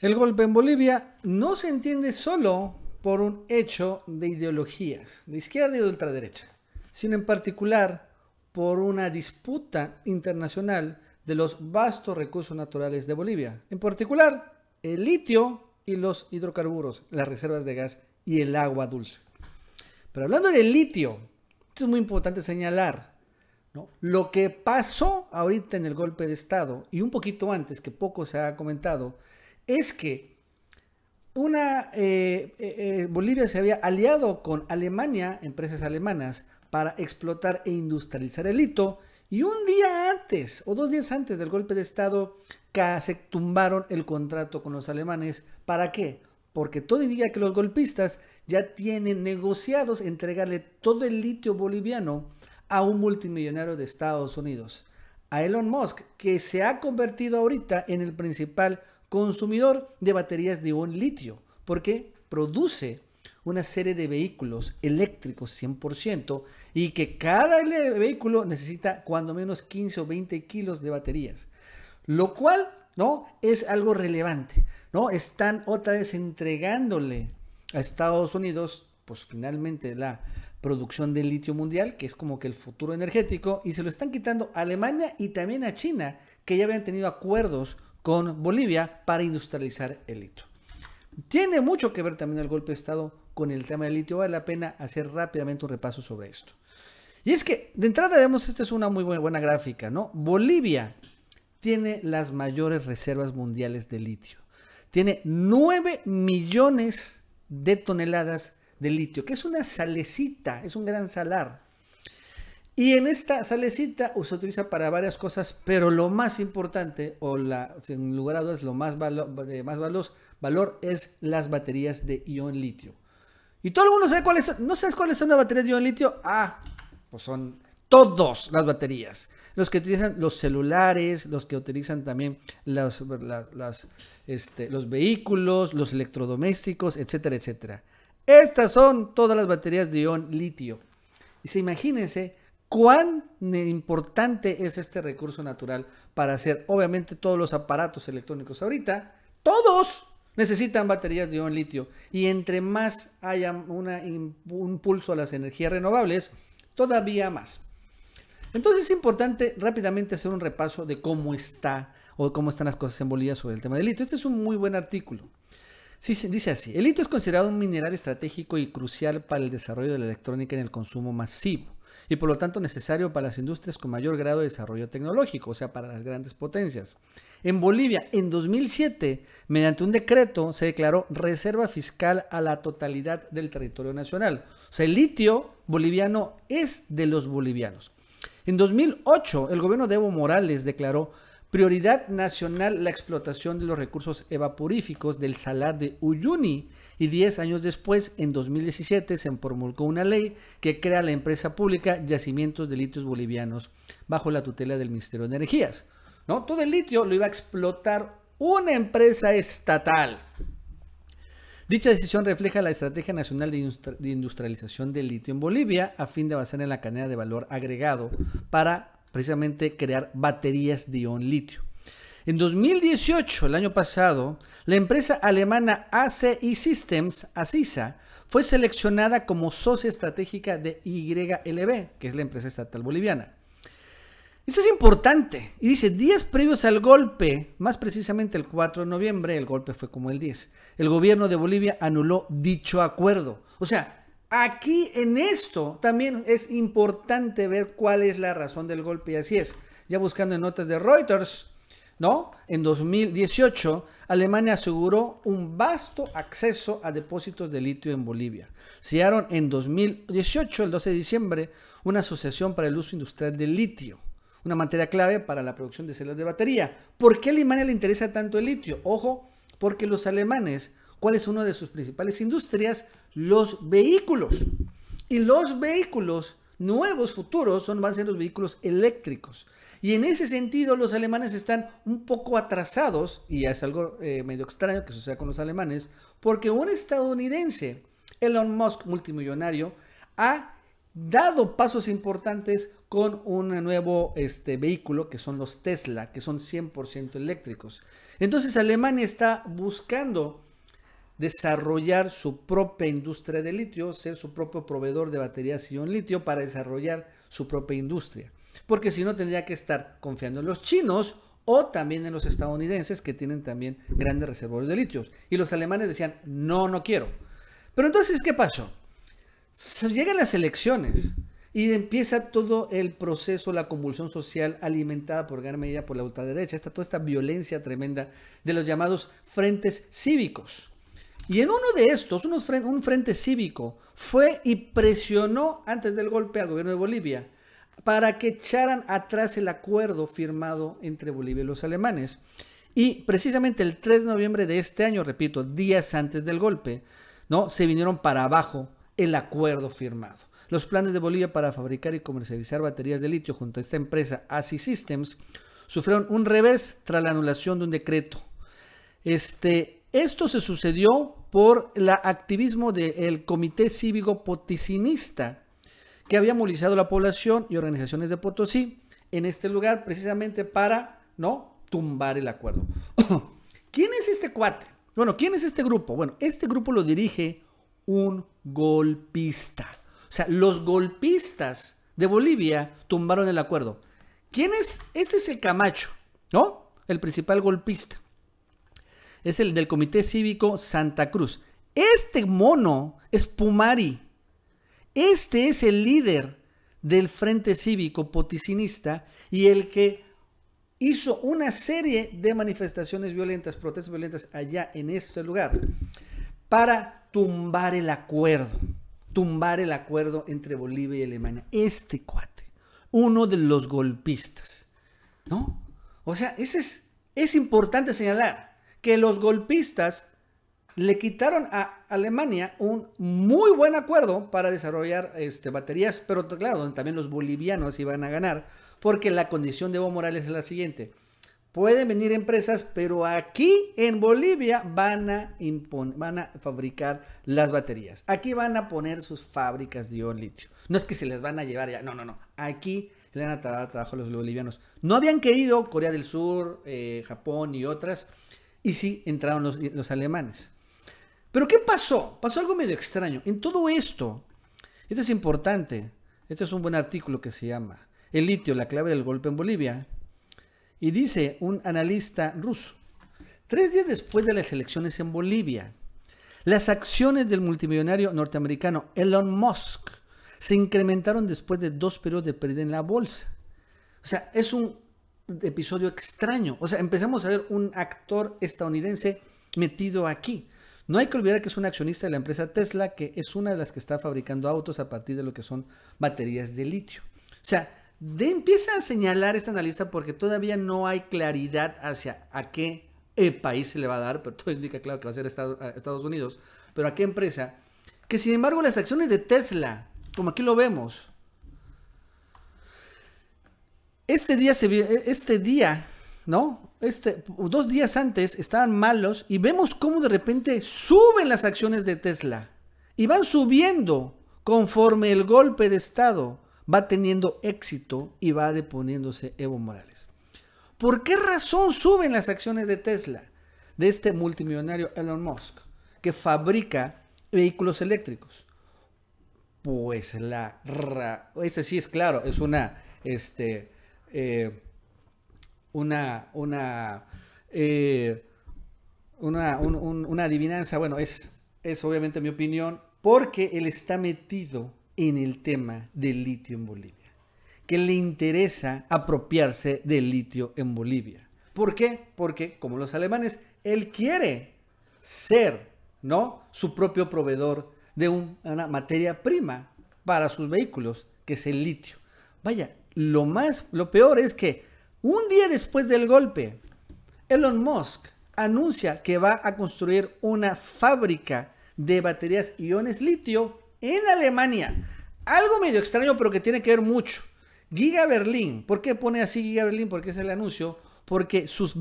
El golpe en Bolivia no se entiende solo por un hecho de ideologías, de izquierda y de ultraderecha, sino en particular por una disputa internacional de los vastos recursos naturales de Bolivia, en particular el litio y los hidrocarburos, las reservas de gas y el agua dulce. Pero hablando del litio, es muy importante señalar lo que pasó ahorita en el golpe de Estado y un poquito antes, que poco se ha comentado, es que una, eh, eh, eh, Bolivia se había aliado con Alemania, empresas alemanas, para explotar e industrializar el hito. Y un día antes, o dos días antes del golpe de Estado, casi tumbaron el contrato con los alemanes. ¿Para qué? Porque todo indica que los golpistas ya tienen negociados entregarle todo el litio boliviano a un multimillonario de Estados Unidos, a Elon Musk, que se ha convertido ahorita en el principal consumidor de baterías de un litio, porque produce una serie de vehículos eléctricos 100% y que cada vehículo necesita cuando menos 15 o 20 kilos de baterías, lo cual no es algo relevante, no están otra vez entregándole a Estados Unidos pues finalmente la producción de litio mundial, que es como que el futuro energético, y se lo están quitando a Alemania y también a China, que ya habían tenido acuerdos con Bolivia para industrializar el litio. Tiene mucho que ver también el golpe de Estado con el tema del litio. Vale la pena hacer rápidamente un repaso sobre esto. Y es que, de entrada, vemos, esta es una muy buena, gráfica, ¿no? Bolivia tiene las mayores reservas mundiales de litio. Tiene 9 millones de toneladas de litio, que es una salecita, es un gran salar. Y en esta salecita se utiliza para varias cosas, pero lo más importante, o la, sin lugar a dudas, lo más, de más valor, valor es las baterías de ion litio. Y todo el mundo sabe cuáles son. ¿No sabes cuáles son las baterías de ion litio? Ah, pues son todas las baterías. Los que utilizan los celulares, los que utilizan también este, los vehículos, los electrodomésticos, etcétera, etcétera. Estas son todas las baterías de ion litio. Y se imagínense cuán importante es este recurso natural para hacer, obviamente, todos los aparatos electrónicos ahorita, todos necesitan baterías de ion litio y entre más haya un impulso a las energías renovables, todavía más. Entonces es importante rápidamente hacer un repaso de cómo está o cómo están las cosas en Bolivia sobre el tema del litio. Este es un muy buen artículo dice así, el litio es considerado un mineral estratégico y crucial para el desarrollo de la electrónica en el consumo masivo y por lo tanto necesario para las industrias con mayor grado de desarrollo tecnológico, o sea, para las grandes potencias. En Bolivia, en 2007, mediante un decreto, se declaró reserva fiscal a la totalidad del territorio nacional. O sea, el litio boliviano es de los bolivianos. En 2008, el gobierno de Evo Morales declaró Prioridad nacional la explotación de los recursos evaporíficos del salar de Uyuni y 10 años después, en 2017, se promulgó una ley que crea la empresa pública Yacimientos de Litios Bolivianos bajo la tutela del Ministerio de Energías. ¿no? Todo el litio lo iba a explotar una empresa estatal. Dicha decisión refleja la Estrategia Nacional de Industrialización del Litio en Bolivia a fin de basar en la cadena de valor agregado para precisamente crear baterías de ion litio. En 2018, el año pasado, la empresa alemana ACI Systems, ACISA, fue seleccionada como socia estratégica de YLB, que es la empresa estatal boliviana. Eso es importante. Y dice, días previos al golpe, más precisamente el 4 de noviembre, el golpe fue como el 10, el gobierno de Bolivia anuló dicho acuerdo. O sea, Aquí en esto también es importante ver cuál es la razón del golpe y así es. Ya buscando en notas de Reuters, ¿no? En 2018, Alemania aseguró un vasto acceso a depósitos de litio en Bolivia. Sellaron en 2018, el 12 de diciembre, una asociación para el uso industrial del litio, una materia clave para la producción de celdas de batería. ¿Por qué a Alemania le interesa tanto el litio? Ojo, porque los alemanes ¿Cuál es una de sus principales industrias? Los vehículos. Y los vehículos nuevos futuros son, van a ser los vehículos eléctricos. Y en ese sentido los alemanes están un poco atrasados, y es algo eh, medio extraño que suceda con los alemanes, porque un estadounidense, Elon Musk, multimillonario, ha dado pasos importantes con un nuevo este, vehículo que son los Tesla, que son 100% eléctricos. Entonces Alemania está buscando desarrollar su propia industria de litio, ser su propio proveedor de baterías ion litio para desarrollar su propia industria. Porque si no, tendría que estar confiando en los chinos o también en los estadounidenses que tienen también grandes reservorios de litio. Y los alemanes decían, no, no quiero. Pero entonces, ¿qué pasó? llegan las elecciones y empieza todo el proceso, la convulsión social alimentada por gran medida por la ultraderecha, está toda esta violencia tremenda de los llamados frentes cívicos. Y en uno de estos, unos un frente cívico fue y presionó antes del golpe al gobierno de Bolivia para que echaran atrás el acuerdo firmado entre Bolivia y los alemanes. Y precisamente el 3 de noviembre de este año, repito, días antes del golpe, ¿no? se vinieron para abajo el acuerdo firmado. Los planes de Bolivia para fabricar y comercializar baterías de litio junto a esta empresa ASI Systems sufrieron un revés tras la anulación de un decreto. Este, esto se sucedió por el activismo del Comité Cívico Poticinista, que había movilizado la población y organizaciones de Potosí en este lugar precisamente para, ¿no?, tumbar el acuerdo. ¿Quién es este cuate? Bueno, ¿quién es este grupo? Bueno, este grupo lo dirige un golpista. O sea, los golpistas de Bolivia tumbaron el acuerdo. ¿Quién es? Ese es el Camacho, ¿no? El principal golpista es el del Comité Cívico Santa Cruz. Este mono es Pumari. Este es el líder del Frente Cívico Poticinista y el que hizo una serie de manifestaciones violentas, protestas violentas allá en este lugar, para tumbar el acuerdo, tumbar el acuerdo entre Bolivia y Alemania. Este cuate, uno de los golpistas, ¿no? O sea, ese es, es importante señalar que los golpistas le quitaron a Alemania un muy buen acuerdo para desarrollar este, baterías, pero claro, también los bolivianos iban a ganar, porque la condición de Evo Morales es la siguiente. Pueden venir empresas, pero aquí en Bolivia van a, van a fabricar las baterías. Aquí van a poner sus fábricas de ion litio. No es que se les van a llevar ya, no, no, no. Aquí le van a dar trabajo a los bolivianos. No habían querido Corea del Sur, eh, Japón y otras y sí, entraron los, alemanes. Pero ¿qué pasó? Pasó algo medio extraño. En todo esto, esto es importante, este es un buen artículo que se llama El litio, la clave del golpe en Bolivia. Y dice un analista ruso, tres días después de las elecciones en Bolivia, las acciones del multimillonario norteamericano Elon Musk se incrementaron después de dos periodos de pérdida en la bolsa. O sea, es un episodio extraño. O sea, empezamos a ver un actor estadounidense metido aquí. No hay que olvidar que es un accionista de la empresa Tesla, que es una de las que está fabricando autos a partir de lo que son baterías de litio. O sea, de, empieza a señalar este analista porque todavía no hay claridad hacia a qué eh, país se le va a dar, pero todo indica claro que va a ser eh, Estados Unidos, pero a qué empresa. Que sin embargo las acciones de Tesla, como aquí lo vemos, este día, se, e, este día, ¿no? Este, dos días antes estaban malos y vemos cómo de repente suben las acciones de Tesla y van subiendo conforme el golpe de Estado va teniendo éxito y va deponiéndose Evo Morales. ¿Por qué razón suben las acciones de Tesla, de este multimillonario Elon Musk, que fabrica vehículos eléctricos? Pues la... ese sí es claro, es una... Este, eh, una, una, eh, una, adivinanza. Bueno, es, es obviamente mi opinión, porque él está metido en el tema del litio en Bolivia, que le interesa apropiarse del litio en Bolivia. ¿Por qué? Porque, como los alemanes, él quiere ser, ¿no? Su propio proveedor de una materia prima para sus vehículos, que es el litio. Vaya, lo más, lo peor es que un día después del golpe, Elon Musk anuncia que va a construir una fábrica de baterías iones litio en Alemania. Algo medio extraño, pero que tiene que ver mucho. Giga Berlín. ¿Por qué pone así Giga Berlín? Porque es el anuncio. Porque sus,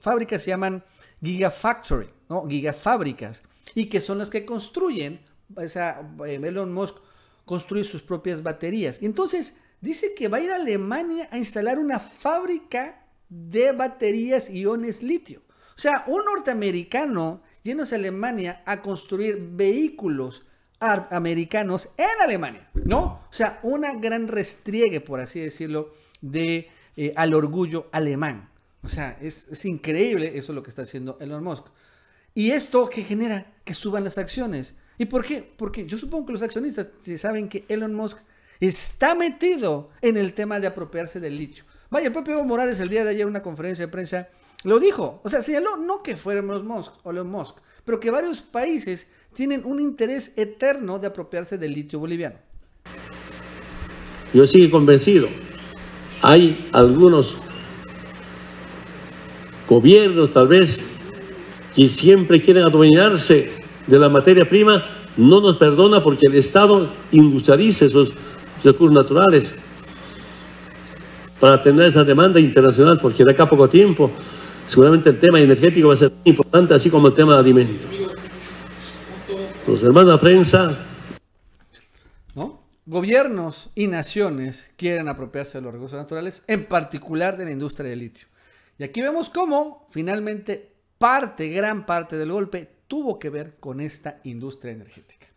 fábricas se llaman Giga Factory ¿no? fábricas Y que son las que construyen, eh, Elon Musk construye sus propias baterías. Entonces, dice que va a ir a Alemania a instalar una fábrica de baterías iones litio. O sea, un norteamericano yéndose a Alemania a construir vehículos americanos en Alemania, ¿no? O sea, una gran restriegue, por así decirlo, de, eh, al orgullo alemán. O sea, es, increíble eso lo que está haciendo Elon Musk. Y esto que genera que suban las acciones. ¿Y por qué? Porque yo supongo que los accionistas si saben que Elon Musk está metido en el tema de apropiarse del litio. Vaya, el propio Evo Morales el día de ayer en una conferencia de prensa lo dijo. O sea, señaló no que fuéramos Musk o los Musk, pero que varios países tienen un interés eterno de apropiarse del litio boliviano. Yo sigo convencido. Hay algunos gobiernos tal vez que siempre quieren adueñarse de la materia prima, no nos perdona porque el Estado industrializa esos recursos naturales para atender esa demanda internacional, porque de acá a poco tiempo seguramente el tema energético va a ser muy importante, así como el tema de alimentos. Los hermanos de prensa... Gobiernos y naciones quieren apropiarse de los recursos naturales, en particular de la industria del litio. Y aquí vemos cómo finalmente parte, gran parte del golpe tuvo que ver con esta industria energética.